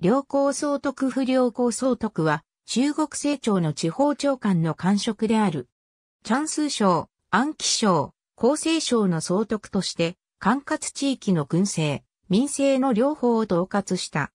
両校総督不両校総督は、中国清朝の地方長官の官職である。チャンス省、安徽省、厚生省の総督として、管轄地域の軍政、民政の両方を統括した。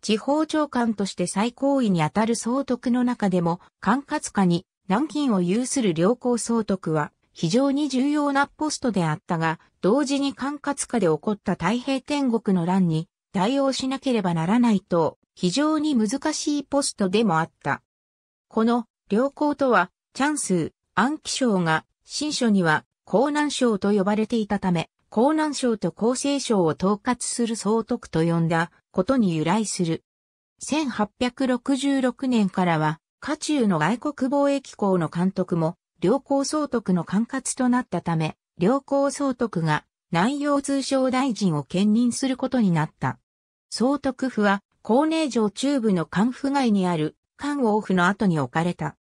地方長官として最高位にあたる総督の中でも、管轄下に南京を有する両校総督は、非常に重要なポストであったが、同時に管轄下で起こった太平天国の乱に、対応しなければならないと、非常に難しいポストでもあった。この良好とは、チャンス、暗記賞が、新書には、江南省と呼ばれていたため、江南省と厚生省を統括する総督と呼んだことに由来する。1866年からは、下中の外国貿易港の監督も、良好総督の管轄となったため、良好総督が内容通商大臣を兼任することになった。総督府は、高寧城中部の官府街にある、官王府の後に置かれた。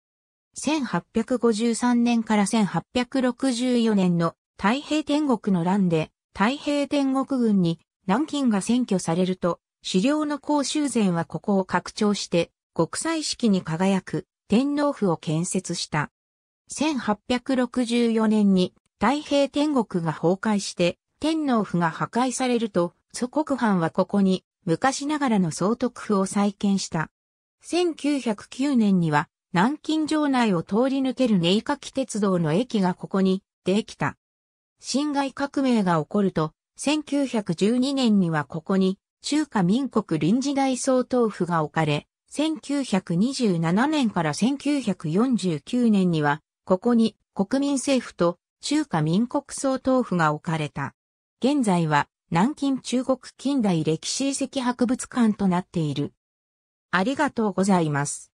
1853年から1864年の太平天国の乱で、太平天国軍に南京が占拠されると、狩猟の甲州前はここを拡張して、国際式に輝く天皇府を建設した。1864年に太平天国が崩壊して、天皇府が破壊されると、祖国藩はここに昔ながらの総督府を再建した。1909年には南京城内を通り抜けるイカキ鉄道の駅がここにできた。侵害革命が起こると、1912年にはここに中華民国臨時大総統府が置かれ、1927年から1949年には、ここに国民政府と中華民国総統府が置かれた。現在は南京中国近代歴史遺跡博物館となっている。ありがとうございます。